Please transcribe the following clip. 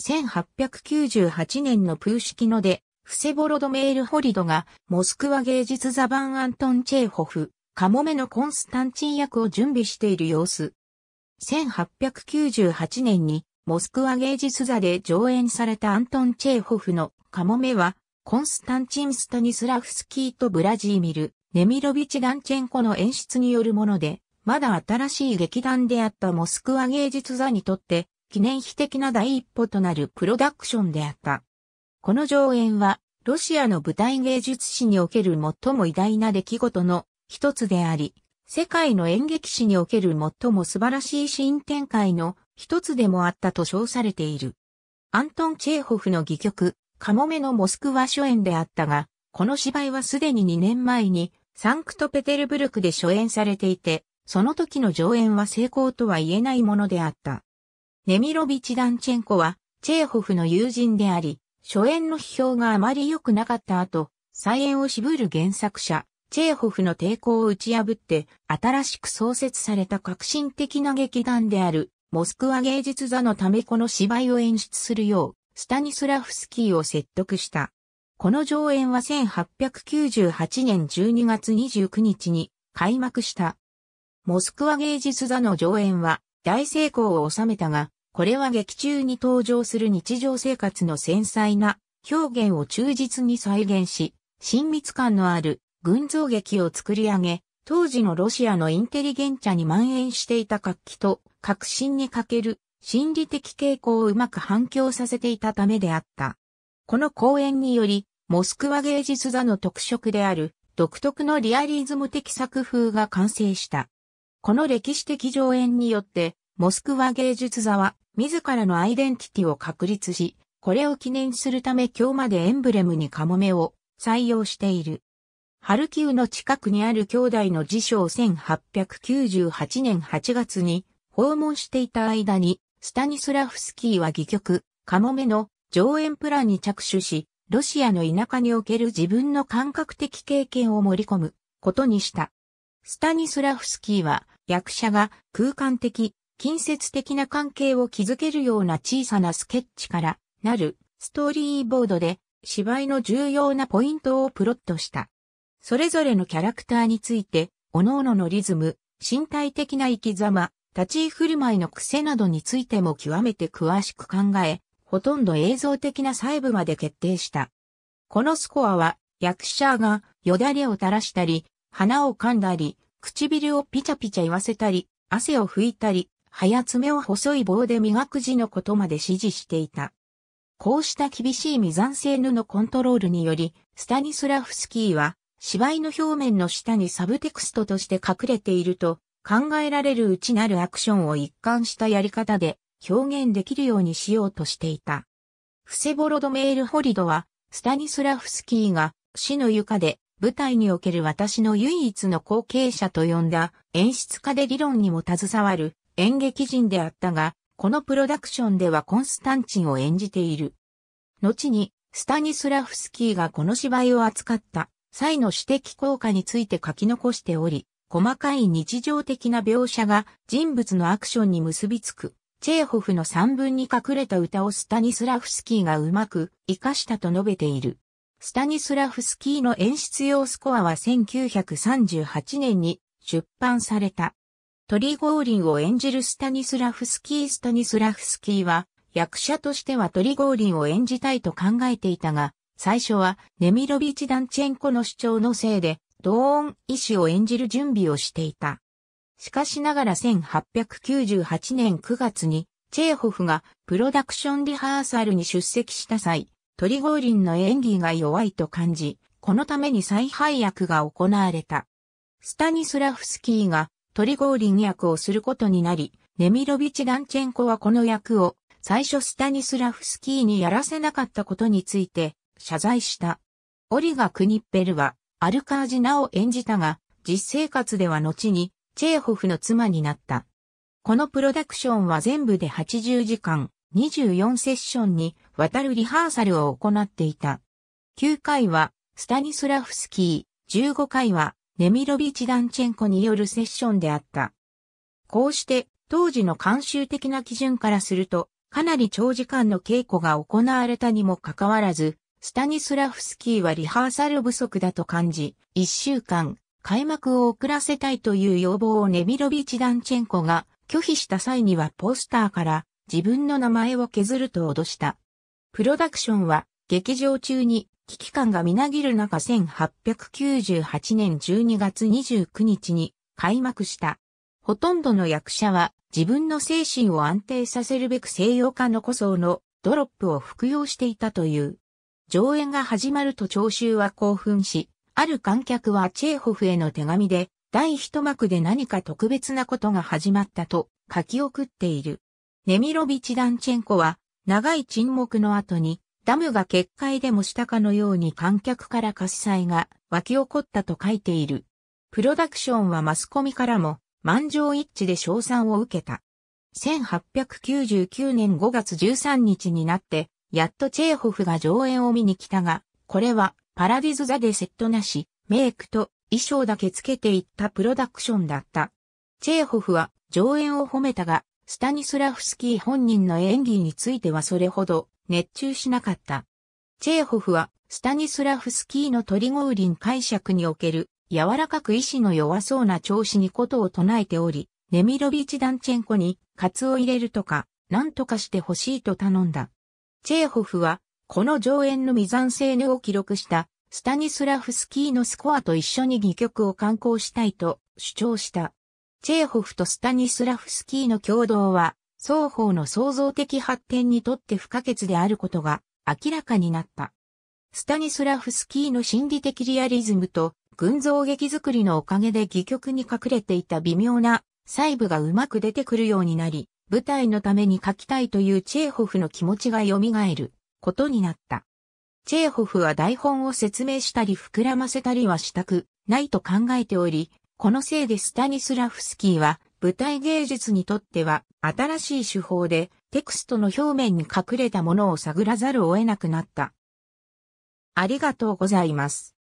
1898年のプーシキノで、フセボロドメール・ホリドが、モスクワ芸術座版アントン・チェーホフ、カモメのコンスタンチン役を準備している様子。1898年に、モスクワ芸術座で上演されたアントン・チェーホフのカモメは、コンスタンチン・スタニスラフスキーとブラジーミル、ネミロビチ・ダンチェンコの演出によるもので、まだ新しい劇団であったモスクワ芸術座にとって記念碑的な第一歩となるプロダクションであった。この上演は、ロシアの舞台芸術史における最も偉大な出来事の一つであり、世界の演劇史における最も素晴らしい新展開の一つでもあったと称されている。アントン・チェーホフの戯曲、カモメのモスクワ初演であったが、この芝居はすでに2年前にサンクトペテルブルクで初演されていて、その時の上演は成功とは言えないものであった。ネミロビチ・ダンチェンコは、チェーホフの友人であり、初演の批評があまり良くなかった後、再演を渋る原作者、チェーホフの抵抗を打ち破って、新しく創設された革新的な劇団である、モスクワ芸術座のためこの芝居を演出するよう、スタニスラフスキーを説得した。この上演は1898年12月29日に開幕した。モスクワ芸術座の上演は大成功を収めたが、これは劇中に登場する日常生活の繊細な表現を忠実に再現し、親密感のある群像劇を作り上げ、当時のロシアのインテリゲンチャに蔓延していた活気と革新に欠ける心理的傾向をうまく反響させていたためであった。この講演により、モスクワ芸術座の特色である独特のリアリズム的作風が完成した。この歴史的上演によって、モスクワ芸術座は自らのアイデンティティを確立し、これを記念するため今日までエンブレムにカモメを採用している。ハルキウの近くにある兄弟の辞書を1898年8月に訪問していた間に、スタニスラフスキーは戯曲、カモメの上演プランに着手し、ロシアの田舎における自分の感覚的経験を盛り込むことにした。スタニスラフスキーは役者が空間的、近接的な関係を築けるような小さなスケッチからなるストーリーボードで芝居の重要なポイントをプロットした。それぞれのキャラクターについて、各々のリズム、身体的な生き様、立ち居振る舞いの癖などについても極めて詳しく考え、ほとんど映像的な細部まで決定した。このスコアは役者がよだれを垂らしたり、花を噛んだり、唇をピチャピチャ言わせたり、汗を拭いたり、早爪を細い棒で磨く字のことまで指示していた。こうした厳しい未残性布のコントロールにより、スタニスラフスキーは、芝居の表面の下にサブテクストとして隠れていると考えられるうちなるアクションを一貫したやり方で表現できるようにしようとしていた。フセボロドメールホリドは、スタニスラフスキーが死の床で舞台における私の唯一の後継者と呼んだ演出家で理論にも携わる演劇人であったが、このプロダクションではコンスタンチンを演じている。後に、スタニスラフスキーがこの芝居を扱った際の指摘効果について書き残しており、細かい日常的な描写が人物のアクションに結びつく。チェーホフの三文に隠れた歌をスタニスラフスキーがうまく活かしたと述べている。スタニスラフスキーの演出用スコアは1938年に出版された。トリゴーリンを演じるスタニスラフスキースタニスラフスキーは役者としてはトリゴーリンを演じたいと考えていたが、最初はネミロビチ・ダンチェンコの主張のせいで、同音医師を演じる準備をしていた。しかしながら1898年9月に、チェーホフがプロダクションリハーサルに出席した際、トリゴーリンの演技が弱いと感じ、このために再配役が行われた。スタニスラフスキーがトリゴーリン役をすることになり、ネミロビチ・ダンチェンコはこの役を最初スタニスラフスキーにやらせなかったことについて謝罪した。オリガ・クニッペルはアルカージナを演じたが、実生活では後にチェーホフの妻になった。このプロダクションは全部で80時間、24セッションに渡るリハーサルを行っていた。9回は、スタニスラフスキー、15回は、ネミロビチ・ダンチェンコによるセッションであった。こうして、当時の慣習的な基準からすると、かなり長時間の稽古が行われたにもかかわらず、スタニスラフスキーはリハーサル不足だと感じ、1週間、開幕を遅らせたいという要望をネミロビチ・ダンチェンコが拒否した際にはポスターから自分の名前を削ると脅した。プロダクションは劇場中に危機感がみなぎる中1898年12月29日に開幕した。ほとんどの役者は自分の精神を安定させるべく西洋化の古層のドロップを服用していたという。上演が始まると聴衆は興奮し、ある観客はチェーホフへの手紙で、第一幕で何か特別なことが始まったと書き送っている。ネミロビチ・ダンチェンコは長い沈黙の後に、ダムが決壊でもしたかのように観客から喝采が湧き起こったと書いている。プロダクションはマスコミからも満場一致で賞賛を受けた。1899年5月13日になって、やっとチェーホフが上演を見に来たが、これはパラディズ座でセットなし、メイクと衣装だけつけていったプロダクションだった。チェーホフは上演を褒めたが、スタニスラフスキー本人の演技についてはそれほど熱中しなかった。チェーホフは、スタニスラフスキーのトリゴーリン解釈における、柔らかく意志の弱そうな調子にことを唱えており、ネミロビチ・ダンチェンコに、カツを入れるとか、何とかしてほしいと頼んだ。チェーホフは、この上演の未残成ネを記録した、スタニスラフスキーのスコアと一緒に戯曲を刊行したいと主張した。チェーホフとスタニスラフスキーの共同は、双方の創造的発展にとって不可欠であることが明らかになった。スタニスラフスキーの心理的リアリズムと群像劇作りのおかげで戯曲に隠れていた微妙な細部がうまく出てくるようになり、舞台のために書きたいというチェーホフの気持ちが蘇ることになった。チェーホフは台本を説明したり膨らませたりはしたくないと考えており、このせいでスタニスラフスキーは舞台芸術にとっては新しい手法でテクストの表面に隠れたものを探らざるを得なくなった。ありがとうございます。